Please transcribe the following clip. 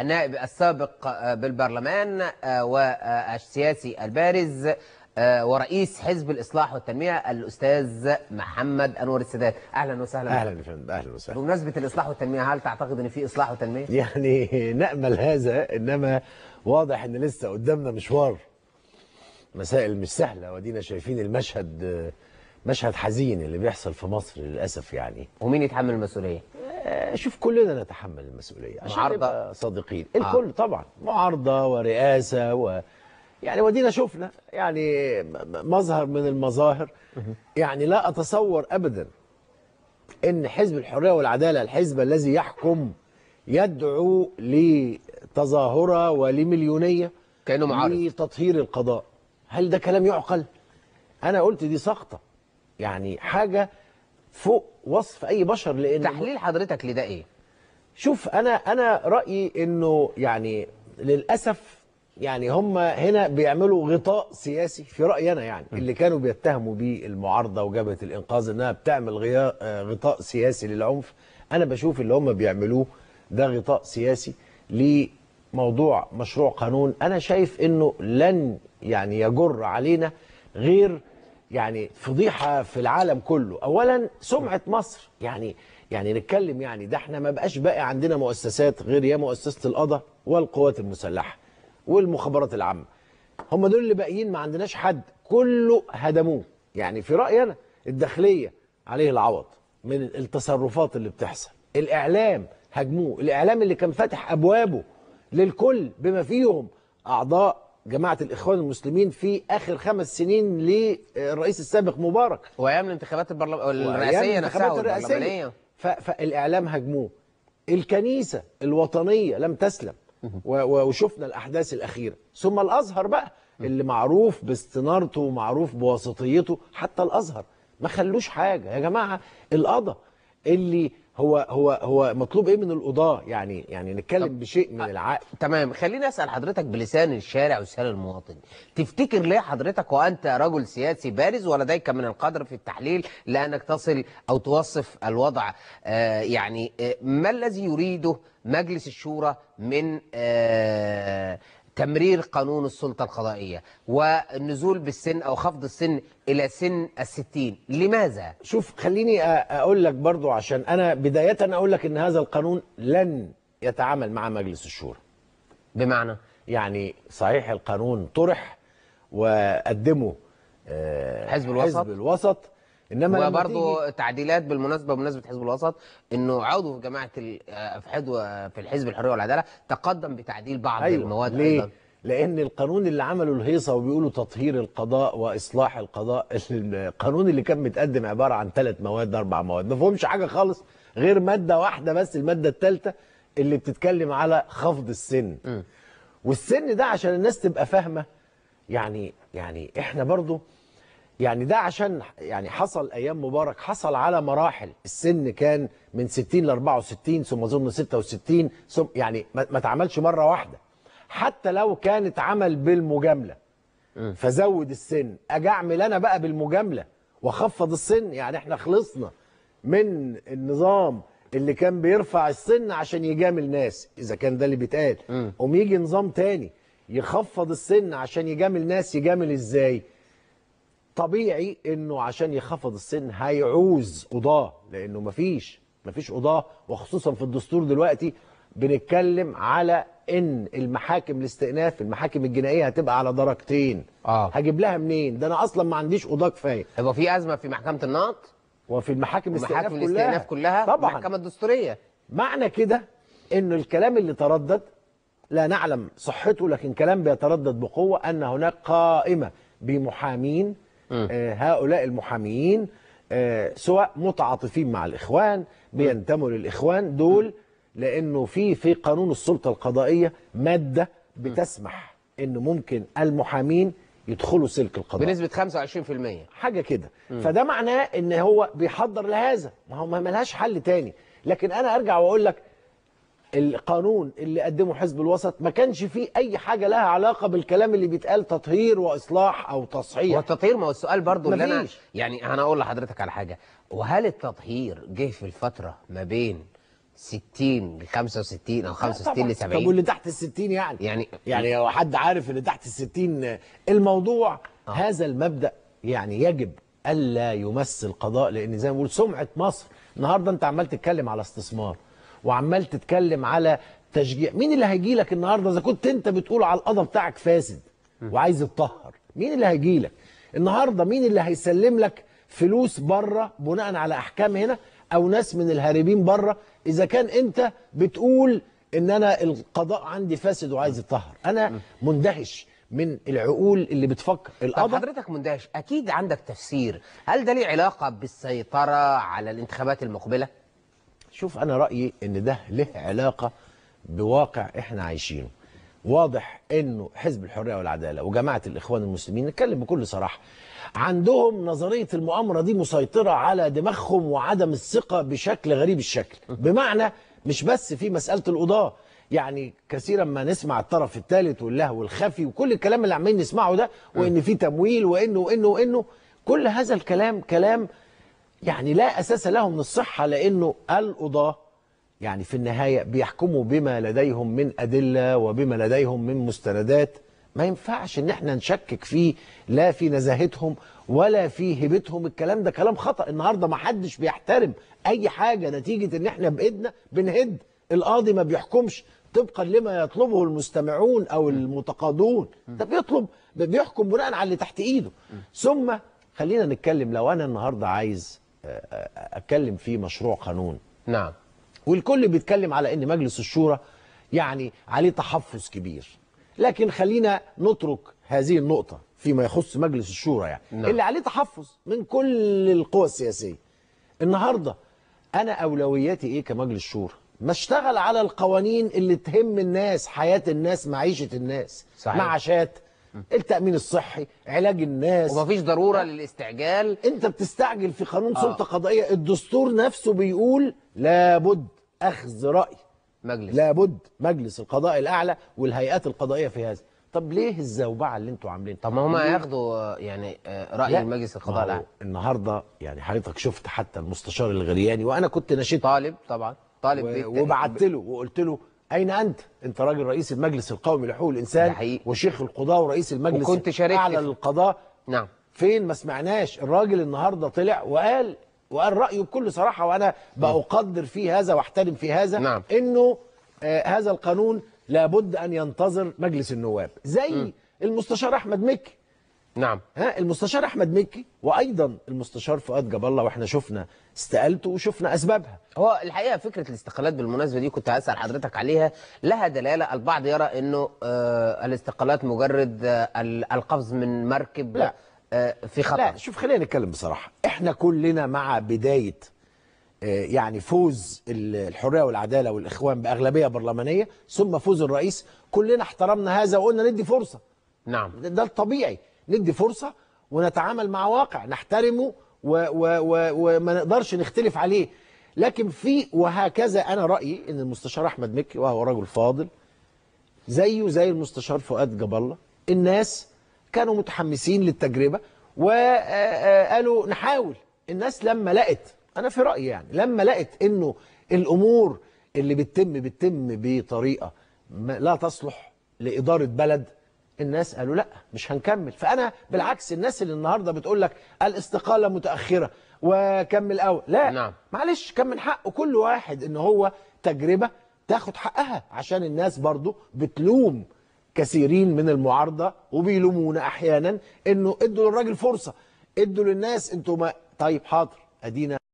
النائب السابق آه، بالبرلمان آه، والسياسي البارز آه، ورئيس حزب الاصلاح والتنميه الاستاذ محمد انور السادات اهلا وسهلا اهلا يا فندم اهلا وسهلا بمناسبه الاصلاح والتنميه هل تعتقد ان في اصلاح وتنميه يعني نامل هذا انما واضح ان لسه قدامنا مشوار مسائل مش سهله ودينا شايفين المشهد مشهد حزين اللي بيحصل في مصر للاسف يعني ومين يتحمل المسؤوليه شوف كلنا نتحمل المسؤوليه عشان معارضة. نبقى صادقين الكل آه. طبعا معارضه ورئاسه و يعني ودينا شفنا يعني مظهر من المظاهر يعني لا اتصور ابدا ان حزب الحريه والعداله الحزب الذي يحكم يدعو لتظاهره ولمليونيه كانه معارض لتطهير القضاء هل ده كلام يعقل انا قلت دي سقطه يعني حاجه فوق وصف اي بشر لان تحليل حضرتك لده ايه شوف انا انا رايي انه يعني للاسف يعني هم هنا بيعملوا غطاء سياسي في رايي انا يعني اللي كانوا بيتهموا بيه المعارضه وجبهه الانقاذ انها بتعمل آه، غطاء سياسي للعنف انا بشوف اللي هم بيعملوه ده غطاء سياسي لموضوع مشروع قانون انا شايف انه لن يعني يجر علينا غير يعني فضيحه في العالم كله اولا سمعه مصر يعني يعني نتكلم يعني ده احنا ما بقاش باقي عندنا مؤسسات غير يا مؤسسه القضاء والقوات المسلحه والمخابرات العامه هم دول اللي باقيين ما عندناش حد كله هدموه يعني في رايي انا الداخليه عليه العوض من التصرفات اللي بتحصل الاعلام هاجموه الاعلام اللي كان فاتح ابوابه للكل بما فيهم اعضاء جماعة الإخوان المسلمين في آخر خمس سنين للرئيس السابق مبارك وأيام الانتخابات البرلم... الرئاسية نفسها الرئاسية فالإعلام هاجموه الكنيسة الوطنية لم تسلم وشفنا الأحداث الأخيرة ثم الأزهر بقى اللي معروف باستنارته ومعروف بوسطيته حتى الأزهر ما خلوش حاجة يا جماعة القضاء اللي هو هو هو مطلوب ايه من القضاه يعني يعني نتكلم بشيء من العقل تمام خليني اسال حضرتك بلسان الشارع ولسان المواطن تفتكر ليه حضرتك وانت رجل سياسي بارز ولديك من القدر في التحليل لانك تصل او توصف الوضع آه يعني آه ما الذي يريده مجلس الشورى من آه تمرير قانون السلطة القضائية والنزول بالسن أو خفض السن إلى سن الستين لماذا؟ شوف خليني أقول لك برضو عشان أنا بداية أقول لك أن هذا القانون لن يتعامل مع مجلس الشورى بمعنى؟ يعني صحيح القانون طرح وقدمه آه، حزب الوسط, حزب الوسط انما وبرضه تعديلات بالمناسبه بمناسبه حزب الوسط انه عضو في جماعه آه، في حدوى في الحزب الحريه والعداله تقدم بتعديل بعض أيوة المواد ليه؟ ايضا لان القانون اللي عمله الهيصه وبيقولوا تطهير القضاء واصلاح القضاء القانون اللي كان متقدم عباره عن ثلاث مواد اربع مواد ما فهمش حاجه خالص غير ماده واحده بس الماده الثالثه اللي بتتكلم على خفض السن م. والسن ده عشان الناس تبقى فاهمه يعني يعني احنا برضو يعني ده عشان يعني حصل ايام مبارك حصل على مراحل السن كان من 60 ل 64 ثم اظن 66 ثم يعني ما اتعملش مره واحده حتى لو كان اتعمل بالمجامله فزود السن اجي اعمل انا بقى بالمجامله واخفض السن يعني احنا خلصنا من النظام اللي كان بيرفع السن عشان يجامل ناس اذا كان ده اللي بيتقال قوم يجي نظام تاني يخفض السن عشان يجامل ناس يجامل ازاي طبيعي انه عشان يخفض السن هيعوز قضاه لانه مفيش مفيش قضاه وخصوصا في الدستور دلوقتي بنتكلم على ان المحاكم الاستئناف المحاكم الجنائيه هتبقى على درجتين اه هجيب لها منين ده انا اصلا ما عنديش قضاه كفايه هيبقى في ازمه في محكمه النقد وفي المحاكم الاستئناف كلها الاستئناف كلها طبعا المحكمه الدستوريه معنى كده ان الكلام اللي تردد لا نعلم صحته لكن كلام بيتردد بقوه ان هناك قائمه بمحامين آه، هؤلاء المحاميين آه، سواء متعاطفين مع الإخوان بينتموا للإخوان دول لأنه في في قانون السلطة القضائية مادة بتسمح أنه ممكن المحامين يدخلوا سلك القضاء بنسبة 25% حاجة كده فده معناه أن هو بيحضر لهذا ما هو ما ملهاش حل تاني لكن أنا أرجع وأقول لك القانون اللي قدمه حزب الوسط ما كانش فيه اي حاجه لها علاقه بالكلام اللي بيتقال تطهير واصلاح او تصحيح والتطهير ما هو السؤال برضه اللي انا يعني انا اقول لحضرتك على حاجه وهل التطهير جه في الفتره ما بين 60 ل 65 او 65 ل 70 طب واللي تحت ال 60 يعني يعني يعني لو حد عارف اللي تحت ال 60 الموضوع آه. هذا المبدا يعني يجب الا يمس القضاء لان زي ما بقول سمعه مصر النهارده انت عمال تتكلم على استثمار وعمال تتكلم على تشجيع مين اللي هيجي لك النهارده اذا كنت انت بتقول على القضاء بتاعك فاسد وعايز تطهر مين اللي هيجي لك النهارده مين اللي هيسلم لك فلوس بره بناء على احكام هنا او ناس من الهاربين بره اذا كان انت بتقول ان انا القضاء عندي فاسد وعايز اطهر انا مندهش من العقول اللي بتفكر القضاء حضرتك مندهش اكيد عندك تفسير هل ده ليه علاقه بالسيطره على الانتخابات المقبله شوف انا رايي ان ده له علاقه بواقع احنا عايشينه واضح انه حزب الحريه والعداله وجماعه الاخوان المسلمين نتكلم بكل صراحه عندهم نظريه المؤامره دي مسيطره على دماغهم وعدم الثقه بشكل غريب الشكل بمعنى مش بس في مساله القضاه يعني كثيرا ما نسمع الطرف الثالث واللهو الخفي وكل الكلام اللي عمالين نسمعه ده وان في تمويل وانه وانه وانه كل هذا الكلام كلام يعني لا أساس له من الصحة لأنه القضاة يعني في النهاية بيحكموا بما لديهم من أدلة وبما لديهم من مستندات ما ينفعش ان احنا نشكك فيه لا في نزاهتهم ولا في هبتهم الكلام ده كلام خطا النهارده ما حدش بيحترم اي حاجه نتيجه ان احنا بايدنا بنهد القاضي ما بيحكمش طبقا لما يطلبه المستمعون او المتقاضون ده بيطلب بيحكم بناء على اللي تحت ايده ثم خلينا نتكلم لو انا النهارده عايز اتكلم في مشروع قانون نعم والكل بيتكلم على ان مجلس الشورى يعني عليه تحفظ كبير لكن خلينا نترك هذه النقطه فيما يخص مجلس الشورى يعني نعم. اللي عليه تحفظ من كل القوى السياسيه النهارده انا اولوياتي ايه كمجلس شورى ما اشتغل على القوانين اللي تهم الناس حياه الناس معيشه الناس صحيح. معاشات التامين الصحي علاج الناس ومفيش ضروره للاستعجال انت بتستعجل في قانون آه. سلطه قضائيه الدستور نفسه بيقول لابد اخذ راي مجلس لابد مجلس القضاء الاعلى والهيئات القضائيه في هذا طب ليه الزوبعه اللي انتوا عاملين طب ما هم هياخدوا يعني آه، راي المجلس القضاء الاعلى النهارده يعني حضرتك شفت حتى المستشار الغرياني وانا كنت نشيط طالب طبعا طالب و... وبعت له وقلت له اين انت انت راجل رئيس المجلس القومي لحقوق الانسان حقيقي. وشيخ القضاء ورئيس المجلس وكنت شاركت اعلى للقضاء نعم فين ما سمعناش الراجل النهارده طلع وقال وقال رايه بكل صراحه وانا باقدر فيه هذا واحترم فيه هذا نعم. انه آه هذا القانون لابد ان ينتظر مجلس النواب زي م. المستشار احمد مكي نعم ها المستشار احمد مكي وايضا المستشار فؤاد جاب الله واحنا شفنا استقالته وشفنا اسبابها هو الحقيقه فكره الاستقالات بالمناسبه دي كنت هسال حضرتك عليها لها دلاله البعض يرى انه آه الاستقالات مجرد آه القفز من مركب لا. آه في خطر لا شوف خلينا نتكلم بصراحه احنا كلنا مع بدايه آه، يعني فوز الحريه والعداله والاخوان باغلبيه برلمانيه ثم فوز الرئيس كلنا احترمنا هذا وقلنا ندي فرصه نعم ده الطبيعي ندي فرصه ونتعامل مع واقع نحترمه وما نقدرش نختلف عليه لكن في وهكذا انا رايي ان المستشار احمد مكي وهو رجل فاضل زيه زي المستشار فؤاد جاب الله الناس كانوا متحمسين للتجربه وقالوا نحاول الناس لما لقت انا في رايي يعني لما لقت انه الامور اللي بتتم بتتم بطريقه لا تصلح لاداره بلد الناس قالوا لا مش هنكمل فأنا بالعكس الناس اللي النهاردة بتقول لك الاستقالة متأخرة وكمل أول لا نعم. معلش كان من حقه كل واحد إن هو تجربة تاخد حقها عشان الناس برضو بتلوم كثيرين من المعارضة وبيلومونا أحيانا إنه ادوا للراجل فرصة ادوا للناس انتوا ما طيب حاضر أدينا